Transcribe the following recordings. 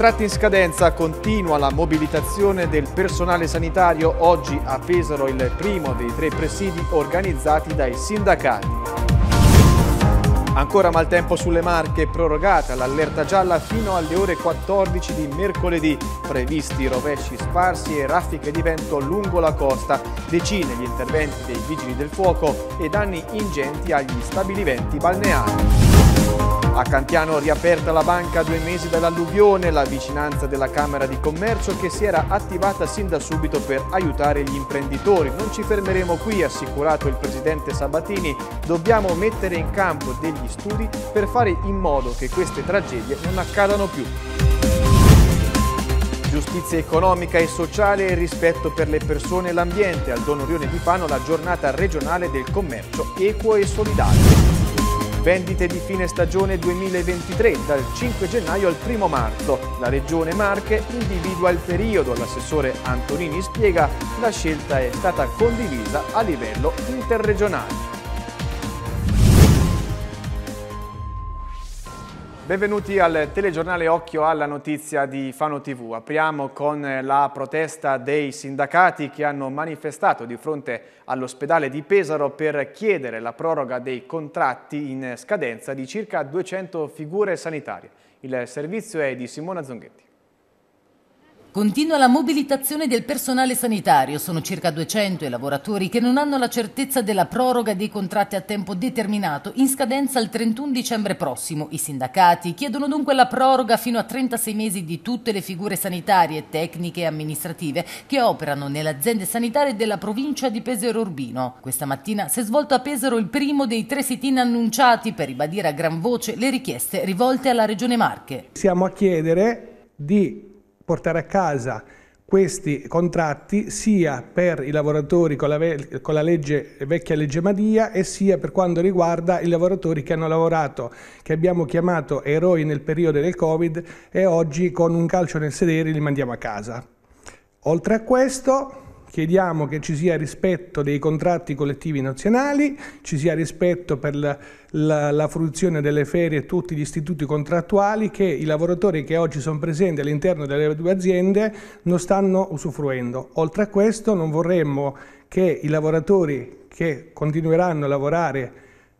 contratti in scadenza continua la mobilitazione del personale sanitario, oggi a Pesaro il primo dei tre presidi organizzati dai sindacati. Ancora maltempo sulle Marche, prorogata l'allerta gialla fino alle ore 14 di mercoledì. Previsti rovesci sparsi e raffiche di vento lungo la costa. Decine gli interventi dei vigili del fuoco e danni ingenti agli stabilimenti balneari. A Cantiano riaperta la banca a due mesi dall'alluvione, la vicinanza della Camera di Commercio che si era attivata sin da subito per aiutare gli imprenditori. Non ci fermeremo qui, ha assicurato il Presidente Sabatini, dobbiamo mettere in campo degli studi per fare in modo che queste tragedie non accadano più. Giustizia economica e sociale e rispetto per le persone e l'ambiente. Al Don Orione di Pano la giornata regionale del commercio equo e solidale. Vendite di fine stagione 2023 dal 5 gennaio al 1 marzo. La Regione Marche individua il periodo. L'assessore Antonini spiega la scelta è stata condivisa a livello interregionale. Benvenuti al telegiornale Occhio alla notizia di Fano TV. Apriamo con eh, la protesta dei sindacati che hanno manifestato di fronte all'ospedale di Pesaro per chiedere la proroga dei contratti in scadenza di circa 200 figure sanitarie. Il servizio è di Simona Zonghetti. Continua la mobilitazione del personale sanitario, sono circa 200 i lavoratori che non hanno la certezza della proroga dei contratti a tempo determinato in scadenza il 31 dicembre prossimo. I sindacati chiedono dunque la proroga fino a 36 mesi di tutte le figure sanitarie, tecniche e amministrative che operano nelle aziende sanitarie della provincia di Pesero Urbino. Questa mattina si è svolto a Pesero il primo dei tre sit-in annunciati per ribadire a gran voce le richieste rivolte alla Regione Marche. Siamo a chiedere di portare a casa questi contratti sia per i lavoratori con la, con la legge, vecchia legge Madia e sia per quanto riguarda i lavoratori che hanno lavorato, che abbiamo chiamato eroi nel periodo del Covid e oggi con un calcio nel sedere li mandiamo a casa. Oltre a questo Chiediamo che ci sia rispetto dei contratti collettivi nazionali, ci sia rispetto per la, la, la fruizione delle ferie e tutti gli istituti contrattuali che i lavoratori che oggi sono presenti all'interno delle due aziende non stanno usufruendo. Oltre a questo non vorremmo che i lavoratori che continueranno a lavorare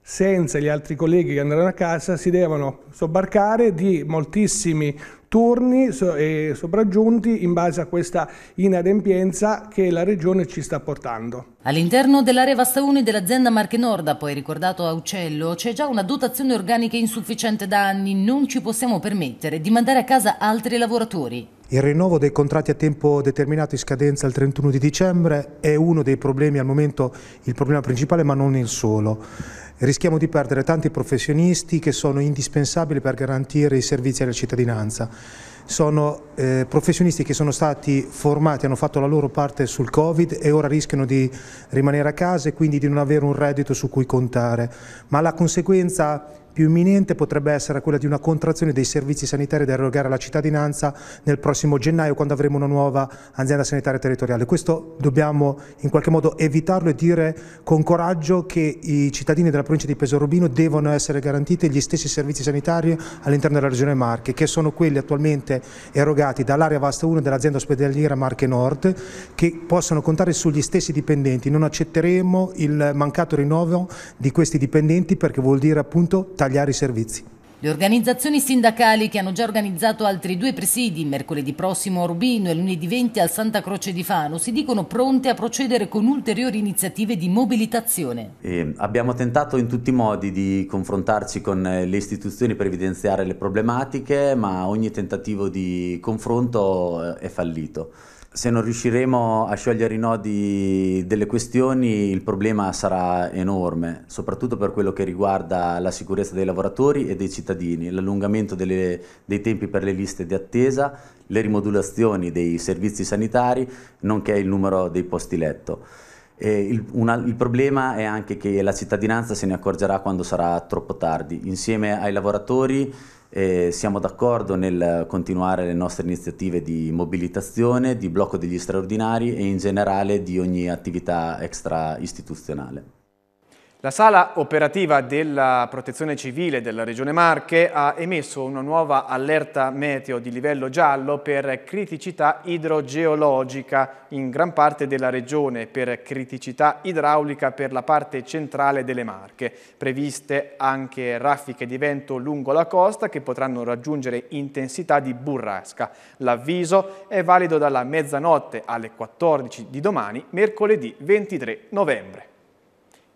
senza gli altri colleghi che andranno a casa si devono sobbarcare di moltissimi turni e sopraggiunti in base a questa inadempienza che la Regione ci sta portando. All'interno dell'area Vasta 1 dell'azienda Marche Norda, poi ricordato a Uccello, c'è già una dotazione organica insufficiente da anni, non ci possiamo permettere di mandare a casa altri lavoratori. Il rinnovo dei contratti a tempo determinato in scadenza il 31 di dicembre è uno dei problemi al momento, il problema principale ma non il solo rischiamo di perdere tanti professionisti che sono indispensabili per garantire i servizi alla cittadinanza sono eh, professionisti che sono stati formati, hanno fatto la loro parte sul Covid e ora rischiano di rimanere a casa e quindi di non avere un reddito su cui contare. Ma la conseguenza più imminente potrebbe essere quella di una contrazione dei servizi sanitari da erogare alla cittadinanza nel prossimo gennaio quando avremo una nuova azienda sanitaria territoriale. Questo dobbiamo in qualche modo evitarlo e dire con coraggio che i cittadini della provincia di Pesorobino devono essere garantiti gli stessi servizi sanitari all'interno della regione Marche, che sono quelli attualmente erogati dall'area vasta 1 dell'azienda ospedaliera Marche Nord che possono contare sugli stessi dipendenti. Non accetteremo il mancato rinnovo di questi dipendenti perché vuol dire appunto tagliare i servizi. Le organizzazioni sindacali che hanno già organizzato altri due presidi mercoledì prossimo a Rubino e lunedì 20 al Santa Croce di Fano si dicono pronte a procedere con ulteriori iniziative di mobilitazione. E abbiamo tentato in tutti i modi di confrontarci con eh, le istituzioni per evidenziare le problematiche, ma ogni tentativo di confronto eh, è fallito se non riusciremo a sciogliere i nodi delle questioni il problema sarà enorme, soprattutto per quello che riguarda la sicurezza dei lavoratori e dei cittadini, l'allungamento dei tempi per le liste di attesa, le rimodulazioni dei servizi sanitari, nonché il numero dei posti letto. Il, una, il, problema è anche che la cittadinanza se ne accorgerà quando sarà troppo tardi. Insieme ai lavoratori eh, siamo d'accordo nel continuare le nostre iniziative di mobilitazione, di blocco degli straordinari e in generale di ogni attività extra istituzionale. La sala operativa della protezione civile della Regione Marche ha emesso una nuova allerta meteo di livello giallo per criticità idrogeologica in gran parte della Regione, per criticità idraulica per la parte centrale delle Marche. Previste anche raffiche di vento lungo la costa che potranno raggiungere intensità di burrasca. L'avviso è valido dalla mezzanotte alle 14 di domani, mercoledì 23 novembre.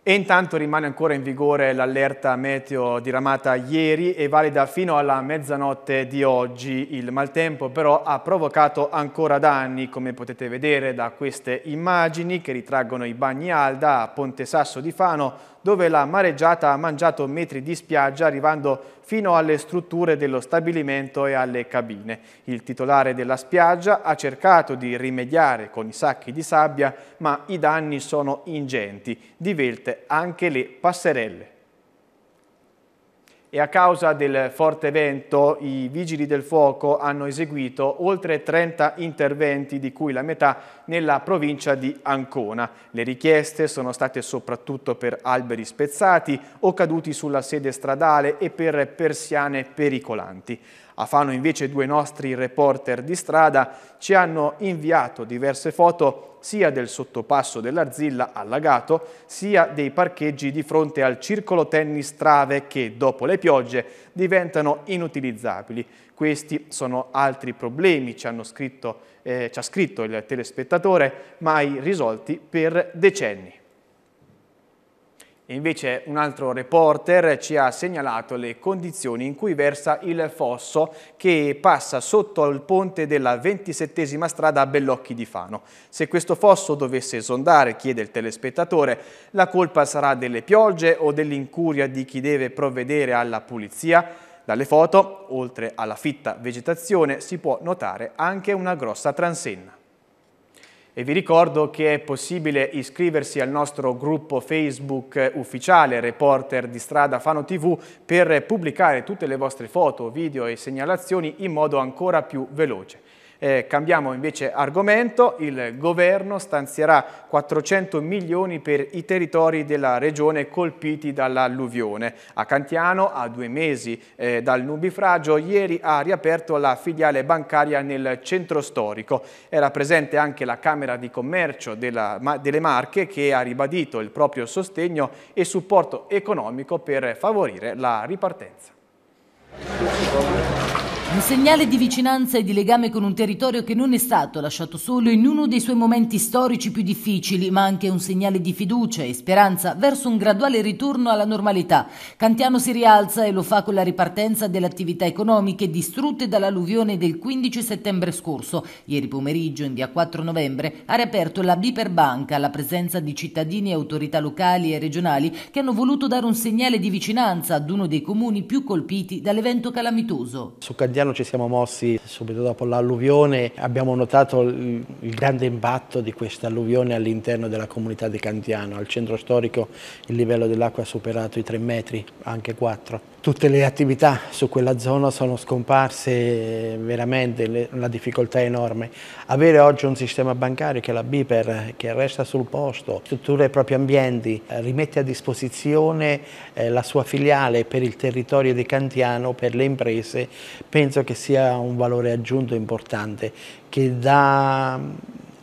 E intanto rimane ancora in vigore l'allerta meteo diramata ieri e valida fino alla mezzanotte di oggi. Il maltempo però ha provocato ancora danni, come potete vedere da queste immagini che ritraggono i bagni Alda a Ponte Sasso di Fano, dove la mareggiata ha mangiato metri di spiaggia arrivando fino alle strutture dello stabilimento e alle cabine. Il titolare della spiaggia ha cercato di rimediare con i sacchi di sabbia, ma i danni sono ingenti, divelte anche le passerelle e a causa del forte vento i vigili del fuoco hanno eseguito oltre 30 interventi di cui la metà nella provincia di Ancona. Le richieste sono state soprattutto per alberi spezzati o caduti sulla sede stradale e per persiane pericolanti a Fano invece due nostri reporter di strada ci hanno inviato diverse foto sia del sottopasso dell'Arzilla allagato, sia dei parcheggi di fronte al circolo tennis Trave che, dopo le piogge, diventano inutilizzabili. Questi sono altri problemi, ci, scritto, eh, ci ha scritto il telespettatore, mai risolti per decenni. Invece un altro reporter ci ha segnalato le condizioni in cui versa il fosso che passa sotto il ponte della 27 strada a Bellocchi di Fano. Se questo fosso dovesse esondare, chiede il telespettatore, la colpa sarà delle piogge o dell'incuria di chi deve provvedere alla pulizia? Dalle foto, oltre alla fitta vegetazione, si può notare anche una grossa transenna. E vi ricordo che è possibile iscriversi al nostro gruppo Facebook ufficiale Reporter di Strada Fano TV per pubblicare tutte le vostre foto, video e segnalazioni in modo ancora più veloce. Eh, cambiamo invece argomento, il governo stanzierà 400 milioni per i territori della regione colpiti dall'alluvione. A Cantiano, a due mesi eh, dal nubifragio, ieri ha riaperto la filiale bancaria nel centro storico. Era presente anche la Camera di Commercio della, ma, delle Marche che ha ribadito il proprio sostegno e supporto economico per favorire la ripartenza. Un segnale di vicinanza e di legame con un territorio che non è stato lasciato solo in uno dei suoi momenti storici più difficili, ma anche un segnale di fiducia e speranza verso un graduale ritorno alla normalità. Cantiano si rialza e lo fa con la ripartenza delle attività economiche distrutte dall'alluvione del 15 settembre scorso. Ieri pomeriggio, in via 4 novembre, ha riaperto la Biperbanca alla presenza di cittadini e autorità locali e regionali che hanno voluto dare un segnale di vicinanza ad uno dei comuni più colpiti dall'evento calamitoso. Su Cantiano piano ci siamo mossi subito dopo l'alluvione, abbiamo notato il, il grande impatto di questa alluvione all'interno della comunità di Cantiano, al centro storico il livello dell'acqua ha superato i 3 metri, anche 4 tutte le attività su quella zona sono scomparse, veramente la difficoltà è enorme. Avere oggi un sistema bancario che è la BIPER, che resta sul posto, struttura i propri ambienti, eh, rimette a disposizione eh, la sua filiale per il territorio di Cantiano, per le imprese, penso che sia un valore aggiunto importante che dà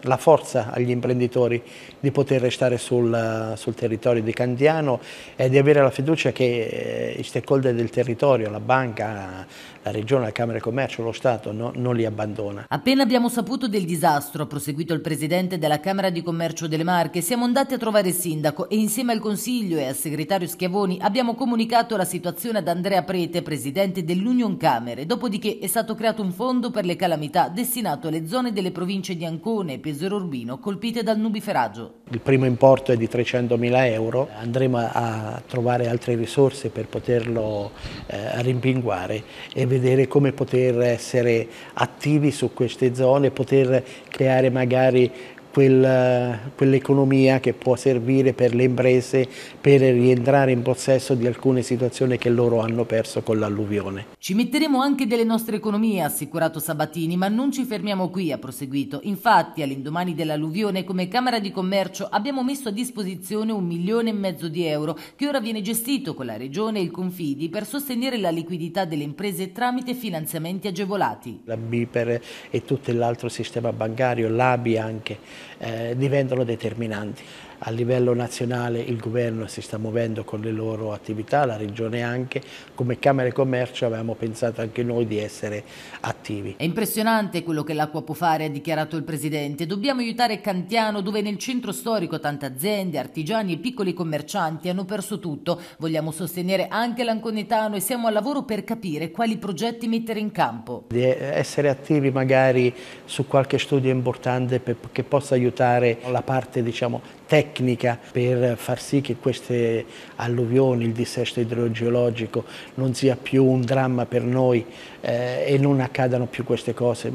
la forza agli imprenditori di poter restare sul, sul, territorio di Candiano e di avere la fiducia che eh, i stakeholder del territorio, la banca, la Regione, la Camera di Commercio, lo Stato no, non li abbandona. Appena abbiamo saputo del disastro, ha proseguito il Presidente della Camera di Commercio delle Marche, siamo andati a trovare il Sindaco e insieme al Consiglio e al Segretario Schiavoni abbiamo comunicato la situazione ad Andrea Prete, Presidente dell'Union Camere, dopodiché è stato creato un fondo per le calamità destinato alle zone delle province di Ancone e Pesero Urbino colpite dal nubiferaggio. Il primo importo è di 300.000 euro, andremo a trovare altre risorse per poterlo eh, rimpinguare e vedere come poter essere attivi su queste zone, poter creare magari quel, quell'economia che può servire per le imprese per rientrare in possesso di alcune situazioni che loro hanno perso con l'alluvione. Ci metteremo anche delle nostre economie, ha assicurato Sabatini, ma non ci fermiamo qui, ha proseguito. Infatti, all'indomani dell'alluvione, come Camera di Commercio abbiamo messo a disposizione un milione e mezzo di euro che ora viene gestito con la Regione e il Confidi per sostenere la liquidità delle imprese tramite finanziamenti agevolati. La BIPER e tutto l'altro sistema bancario, l'ABI anche eh, diventano determinanti a livello nazionale il governo si sta muovendo con le loro attività, la regione anche, come Camera e Commercio avevamo pensato anche noi di essere attivi. È impressionante quello che l'acqua può fare, ha dichiarato il Presidente. Dobbiamo aiutare Cantiano dove nel centro storico tante aziende, artigiani e piccoli commercianti hanno perso tutto. Vogliamo sostenere anche l'Anconetano e siamo al lavoro per capire quali progetti mettere in campo. Di essere attivi magari su qualche studio importante che possa aiutare la parte diciamo, tecnica per far sì che queste alluvioni, il dissesto idrogeologico non sia più un dramma per noi eh, e non accadano più queste cose.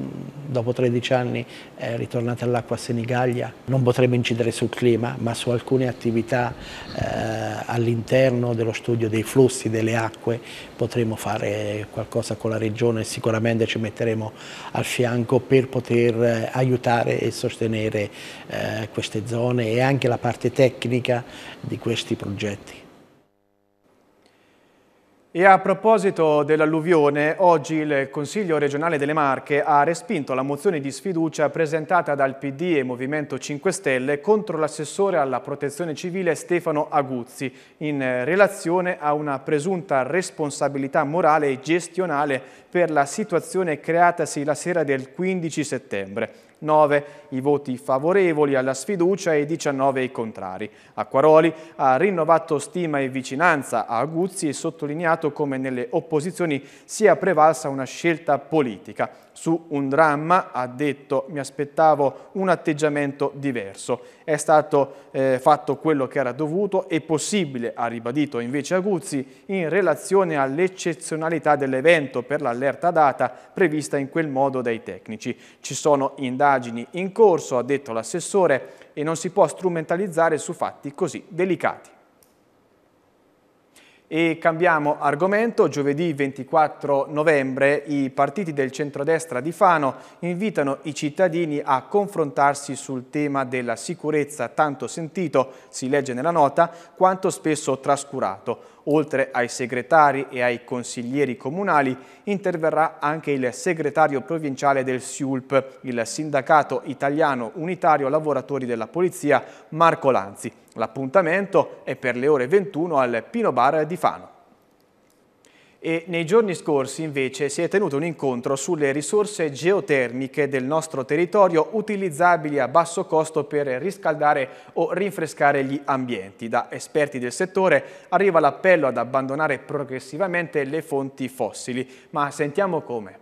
Dopo 13 anni eh, ritornata all'acqua a Senigallia non potremo incidere sul clima ma su alcune attività eh, all'interno dello studio dei flussi delle acque potremo fare qualcosa con la regione e sicuramente ci metteremo al fianco per poter eh, aiutare e sostenere eh, queste zone e anche anche la parte tecnica di questi progetti. E a proposito dell'alluvione, oggi il Consiglio regionale delle Marche ha respinto la mozione di sfiducia presentata dal PD e Movimento 5 Stelle contro l'assessore alla protezione civile Stefano Aguzzi in relazione a una presunta responsabilità morale e gestionale per la situazione creatasi la sera del 15 settembre. 9 i voti favorevoli alla sfiducia e 19 i contrari. Acquaroli ha rinnovato stima e vicinanza a Guzzi e sottolineato come nelle opposizioni sia prevalsa una scelta politica su un dramma, ha detto mi aspettavo un atteggiamento diverso, è stato eh, fatto quello che era dovuto e possibile, ha ribadito invece Aguzzi, in relazione all'eccezionalità dell'evento per l'allerta data prevista in quel modo dai tecnici. Ci sono indagini in corso, ha detto l'assessore, e non si può strumentalizzare su fatti così delicati. E cambiamo argomento, giovedì 24 novembre i partiti del centrodestra di Fano invitano i cittadini a confrontarsi sul tema della sicurezza tanto sentito, si legge nella nota, quanto spesso trascurato. Oltre ai segretari e ai consiglieri comunali interverrà anche il segretario provinciale del SIULP, il Sindacato Italiano Unitario Lavoratori della Polizia Marco Lanzi. L'appuntamento è per le ore 21 al Pino Bar di Fano. E nei giorni scorsi invece si è tenuto un incontro sulle risorse geotermiche del nostro territorio utilizzabili a basso costo per riscaldare o rinfrescare gli ambienti. Da esperti del settore arriva l'appello ad abbandonare progressivamente le fonti fossili, ma sentiamo come.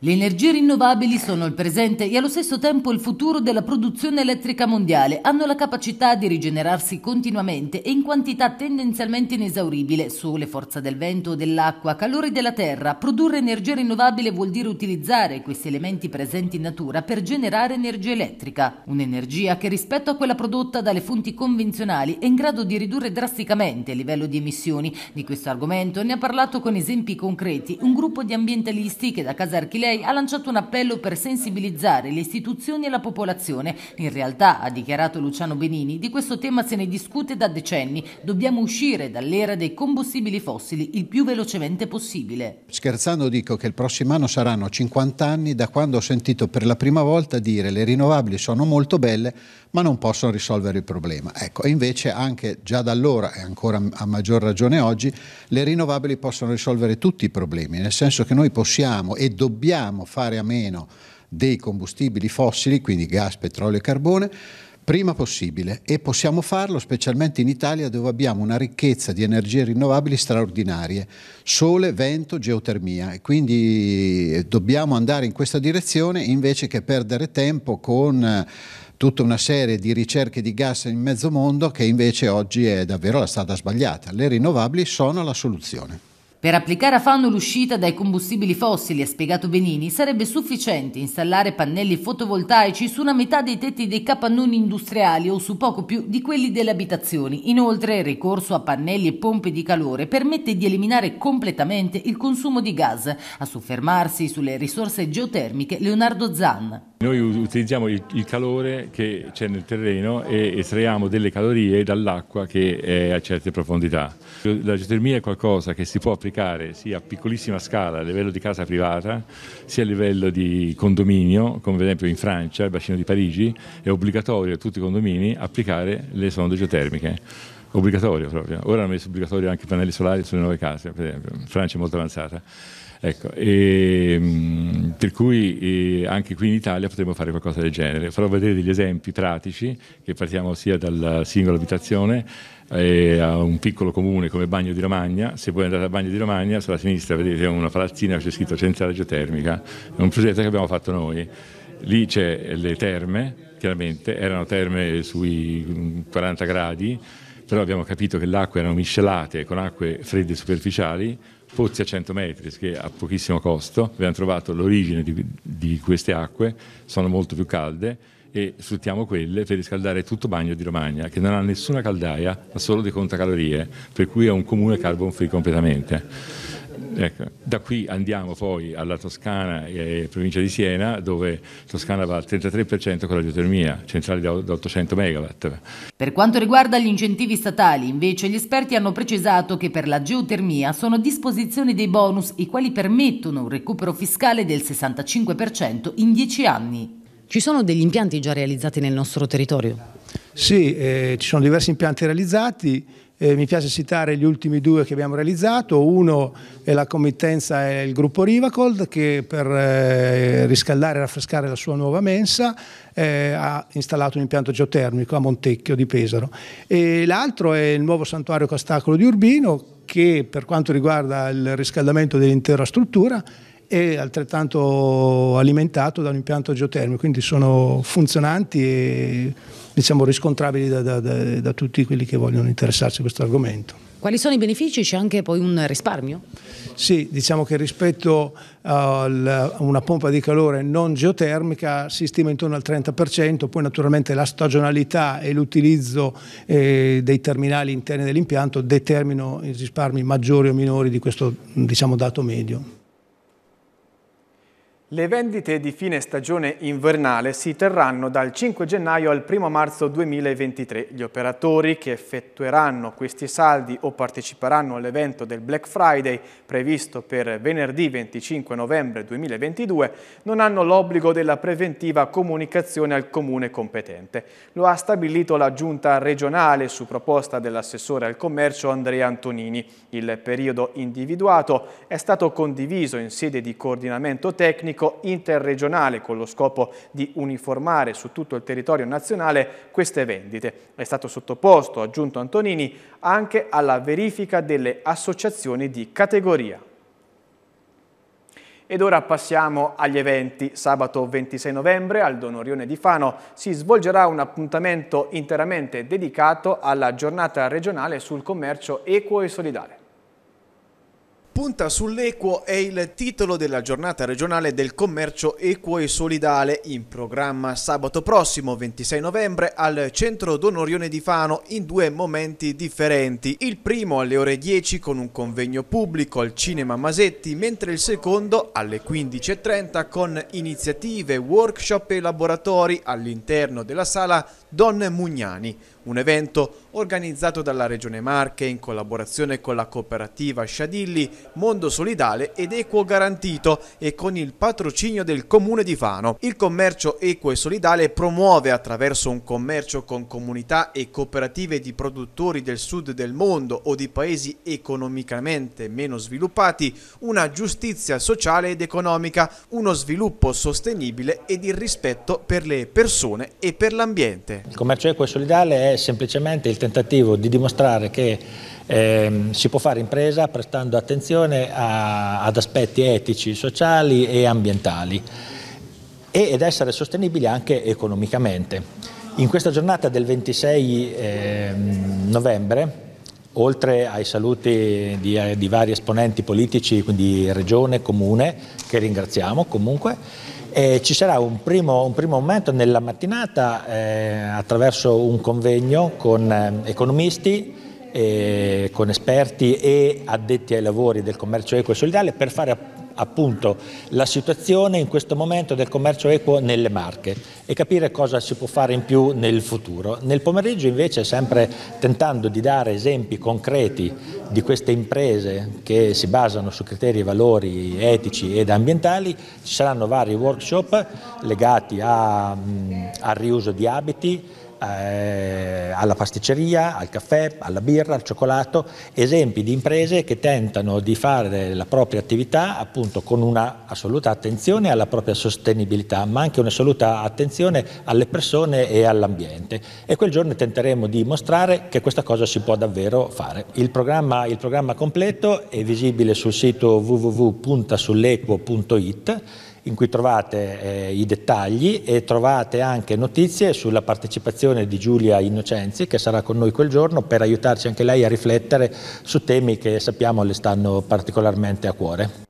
Le energie rinnovabili sono il presente e allo stesso tempo il futuro della produzione elettrica mondiale. Hanno la capacità di rigenerarsi continuamente e in quantità tendenzialmente inesauribile. Sole, forza del vento, dell'acqua, calore della terra. Produrre energia rinnovabile vuol dire utilizzare questi elementi presenti in natura per generare energia elettrica. Un'energia che rispetto a quella prodotta dalle fonti convenzionali è in grado di ridurre drasticamente il livello di emissioni. Di questo argomento ne ha parlato con esempi concreti un gruppo di ambientalisti che da Casa Archilettica lei ha lanciato un appello per sensibilizzare le istituzioni e la popolazione. In realtà, ha dichiarato Luciano Benini, di questo tema se ne discute da decenni. Dobbiamo uscire dall'era dei combustibili fossili il più velocemente possibile. Scherzando dico che il prossimo anno saranno 50 anni da quando ho sentito per la prima volta dire le rinnovabili sono molto belle ma non possono risolvere il problema. Ecco, invece anche già da allora e ancora a maggior ragione oggi le rinnovabili possono risolvere tutti i problemi, nel senso che noi possiamo e dobbiamo dobbiamo fare a meno dei combustibili fossili, quindi gas, petrolio e carbone, prima possibile e possiamo farlo specialmente in Italia dove abbiamo una ricchezza di energie rinnovabili straordinarie, sole, vento, geotermia e quindi dobbiamo andare in questa direzione invece che perdere tempo con eh, tutta una serie di ricerche di gas in mezzo mondo che invece oggi è davvero la strada sbagliata. Le rinnovabili sono la soluzione. Per applicare a fanno l'uscita dai combustibili fossili, ha spiegato Benini, sarebbe sufficiente installare pannelli fotovoltaici su una metà dei tetti dei capannoni industriali o su poco più di quelli delle abitazioni. Inoltre, il ricorso a pannelli e pompe di calore permette di eliminare completamente il consumo di gas. A soffermarsi sulle risorse geotermiche, Leonardo Zan. Noi utilizziamo il calore che c'è nel terreno e estraiamo delle calorie dall'acqua che è a certe profondità. La geotermia è qualcosa che si può applicare applicare sia a piccolissima scala a livello di casa privata, sia a livello di condominio, come ad esempio in Francia, il bacino di Parigi, è obbligatorio a tutti i condomini applicare le sonde geotermiche obbligatorio proprio. Ora hanno messo obbligatorio anche i pannelli solari sulle nuove case, per esempio. Francia è molto avanzata. Ecco, e, ehm, per cui eh, anche qui in Italia potremmo fare qualcosa del genere. Farò vedere degli esempi pratici, che partiamo sia dalla singola abitazione eh, a un piccolo comune come Bagno di Romagna. Se voi andate a Bagno di Romagna, sulla sinistra vedete una palazzina dove c'è scritto centrale geotermica. È un progetto che abbiamo fatto noi. Lì c'è le terme, chiaramente, erano terme sui 40 gradi, però abbiamo capito che le acque erano miscelate con acque fredde superficiali pozzi a 100 metri che a pochissimo costo abbiamo trovato l'origine di, di, queste acque, sono molto più calde e sfruttiamo quelle per riscaldare tutto Bagno di Romagna che non ha nessuna caldaia, ma solo dei contacalorie, per cui è un comune carbon free completamente. Ecco. Da qui andiamo poi alla Toscana e eh, provincia di Siena, dove Toscana va al 33% con la geotermia, centrali da 800 megawatt. Per quanto riguarda gli incentivi statali, invece, gli esperti hanno precisato che per la geotermia sono a disposizione dei bonus, i quali permettono un recupero fiscale del 65% in 10 anni. Ci sono degli impianti già realizzati nel nostro territorio? Sì, eh, ci sono diversi impianti realizzati eh, mi piace citare gli ultimi due che abbiamo realizzato, uno è la committenza e il gruppo Rivacold che per eh, riscaldare e raffrescare la sua nuova mensa eh, ha installato un impianto geotermico a Montecchio di Pesaro l'altro è il nuovo santuario Castacolo di Urbino che per quanto riguarda il riscaldamento dell'intera struttura è altrettanto alimentato da un impianto geotermico, quindi sono funzionanti e diciamo, riscontrabili da, da, da, da tutti quelli che vogliono interessarsi a questo argomento. Quali sono i benefici? C'è anche poi un risparmio? Sì, diciamo che rispetto a una pompa di calore non geotermica si stima intorno al 30%, poi naturalmente la stagionalità e l'utilizzo eh, dei terminali interni dell'impianto determinano i risparmi maggiori o minori di questo diciamo, dato medio. Le vendite di fine stagione invernale si terranno dal 5 gennaio al 1 marzo 2023. Gli operatori che effettueranno questi saldi o parteciperanno all'evento del Black Friday previsto per venerdì 25 novembre 2022 non hanno l'obbligo della preventiva comunicazione al comune competente. Lo ha stabilito la giunta regionale su proposta dell'assessore al commercio Andrea Antonini. Il periodo individuato è stato condiviso in sede di coordinamento tecnico tecnico interregionale con lo scopo di uniformare su tutto il territorio nazionale queste vendite. È stato sottoposto, aggiunto Antonini, anche alla verifica delle associazioni di categoria. Ed ora passiamo agli eventi. Sabato 26 novembre al Donorione di Fano si svolgerà un appuntamento interamente dedicato alla giornata regionale sul commercio equo e solidale. Punta sull'equo è il titolo della giornata regionale del commercio equo e solidale in programma sabato prossimo 26 novembre al centro Don Orione di Fano in due momenti differenti. Il primo alle ore 10 con un convegno pubblico al Cinema Masetti, mentre il secondo alle 15.30 con iniziative, workshop e laboratori all'interno della sala Don Mugnani. Un evento organizzato dalla Regione Marche in collaborazione con la cooperativa Sciadilli, Mondo Solidale ed Equo Garantito e con il patrocinio del Comune di Fano. Il commercio equo e solidale promuove attraverso un commercio con comunità e cooperative di produttori del sud del mondo o di paesi economicamente meno sviluppati una giustizia sociale ed economica, uno sviluppo sostenibile ed il rispetto per le persone e per l'ambiente. Il commercio equo e solidale è semplicemente il tentativo di dimostrare che eh, si può fare impresa prestando attenzione a, ad aspetti etici, sociali e ambientali e, ed essere sostenibili anche economicamente. In questa giornata del 26 eh, novembre oltre ai saluti di, eh, di, vari esponenti politici, quindi regione, comune, che ringraziamo comunque, e ci sarà un primo, un primo, momento nella mattinata eh, attraverso un convegno con eh, economisti, eh, con esperti e addetti ai lavori del commercio equo e solidale per fare appunto appunto la situazione in questo momento del commercio equo nelle Marche e capire cosa si può fare in più nel futuro. Nel pomeriggio invece sempre tentando di dare esempi concreti di queste imprese che si basano su criteri e valori etici ed ambientali, ci saranno vari workshop legati a, mm, al riuso di abiti, eh, alla pasticceria, al caffè, alla birra, al cioccolato, esempi di imprese che tentano di fare la propria attività appunto con una assoluta attenzione alla propria sostenibilità, ma anche un'assoluta attenzione alle persone e all'ambiente. E quel giorno tenteremo di mostrare che questa cosa si può davvero fare. Il programma, il programma completo è visibile sul sito www.sullequo.it in cui trovate eh, i dettagli e trovate anche notizie sulla partecipazione di Giulia Innocenzi che sarà con noi quel giorno per aiutarci anche lei a riflettere su temi che sappiamo le stanno particolarmente a cuore.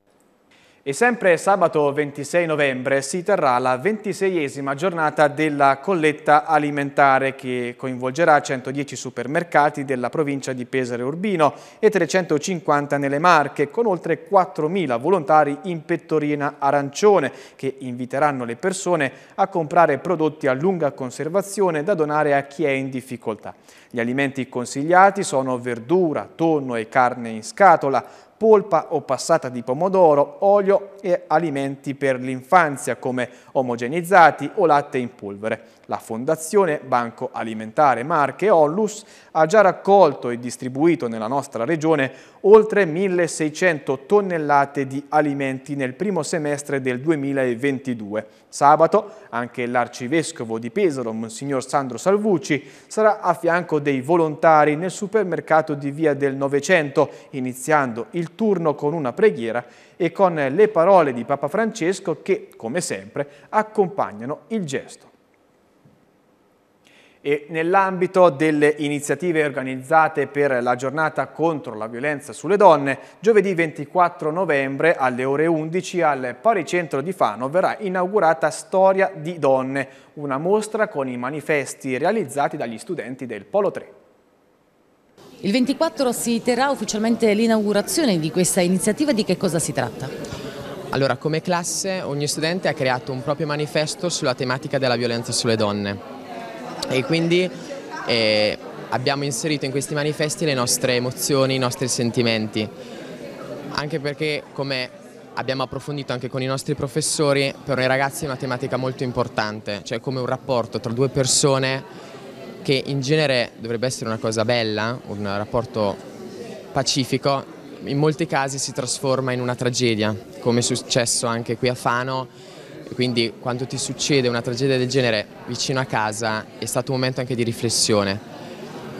E sempre sabato 26 novembre si terrà la 26esima giornata della colletta alimentare che coinvolgerà 110 supermercati della provincia di Pesaro Urbino e 350 nelle Marche con oltre 4.000 volontari in pettorina arancione che inviteranno le persone a comprare prodotti a lunga conservazione da donare a chi è in difficoltà. Gli alimenti consigliati sono verdura, tonno e carne in scatola, polpa o passata di pomodoro, olio e alimenti per l'infanzia come omogenizzati o latte in polvere. La Fondazione Banco Alimentare Marche Onlus ha già raccolto e distribuito nella nostra regione oltre 1.600 tonnellate di alimenti nel primo semestre del 2022. Sabato anche l'arcivescovo di Pesaro, Monsignor Sandro Salvucci, sarà a fianco dei volontari nel supermercato di Via del Novecento, iniziando il turno con una preghiera e con le parole di Papa Francesco che, come sempre, accompagnano il gesto. E nell'ambito delle iniziative organizzate per la giornata contro la violenza sulle donne, giovedì 24 novembre alle ore 11 al Paricentro di Fano verrà inaugurata Storia di Donne, una mostra con i manifesti realizzati dagli studenti del Polo 3. Il 24 si terrà ufficialmente l'inaugurazione di questa iniziativa, di che cosa si tratta? Allora, come classe ogni studente ha creato un proprio manifesto sulla tematica della violenza sulle donne e quindi eh, abbiamo inserito in questi manifesti le nostre emozioni, i nostri sentimenti, anche perché come abbiamo approfondito anche con i nostri professori, per noi ragazzi è una tematica molto importante, cioè come un rapporto tra due persone che in genere dovrebbe essere una cosa bella, un rapporto pacifico, in molti casi si trasforma in una tragedia, come è successo anche qui a Fano quindi quando ti succede una tragedia del genere vicino a casa è stato un momento anche di riflessione.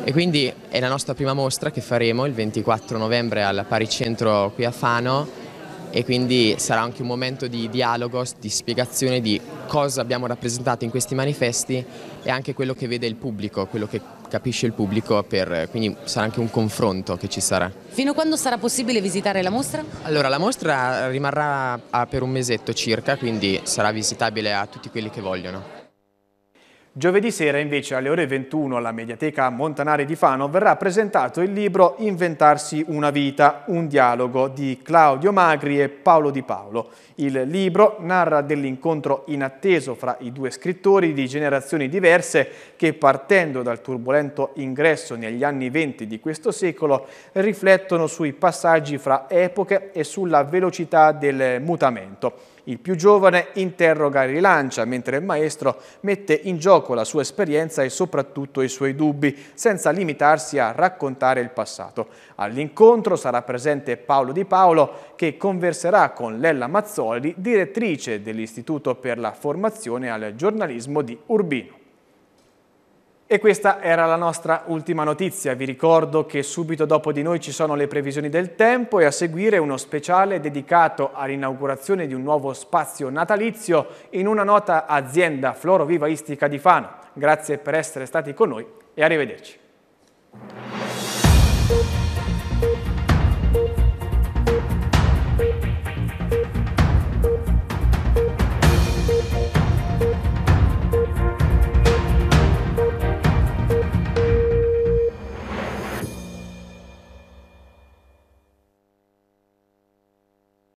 E quindi è la nostra prima mostra che faremo il 24 novembre al Paricentro qui a Fano e quindi sarà anche un momento di dialogo, di spiegazione di cosa abbiamo rappresentato in questi manifesti e anche quello che vede il pubblico, quello che capisce il pubblico, per, quindi sarà anche un confronto che ci sarà. Fino a quando sarà possibile visitare la mostra? Allora la mostra rimarrà ah, per un mesetto circa, quindi sarà visitabile a tutti quelli che vogliono. Giovedì sera invece alle ore 21 alla Mediateca Montanari di Fano verrà presentato il libro Inventarsi una vita, un dialogo di Claudio Magri e Paolo Di Paolo. Il libro narra dell'incontro inatteso fra i due scrittori di generazioni diverse che partendo dal turbolento ingresso negli anni 20 di questo secolo riflettono sui passaggi fra epoche e sulla velocità del mutamento. Il più giovane interroga e rilancia, mentre il maestro mette in gioco la sua esperienza e soprattutto i suoi dubbi, senza limitarsi a raccontare il passato. All'incontro sarà presente Paolo Di Paolo, che converserà con Lella Mazzoli, direttrice dell'Istituto per la Formazione al Giornalismo di Urbino. E questa era la nostra ultima notizia. Vi ricordo che subito dopo di noi ci sono le previsioni del tempo e a seguire uno speciale dedicato all'inaugurazione di un nuovo spazio natalizio in una nota azienda florovivaistica di Fano. Grazie per essere stati con noi e arrivederci.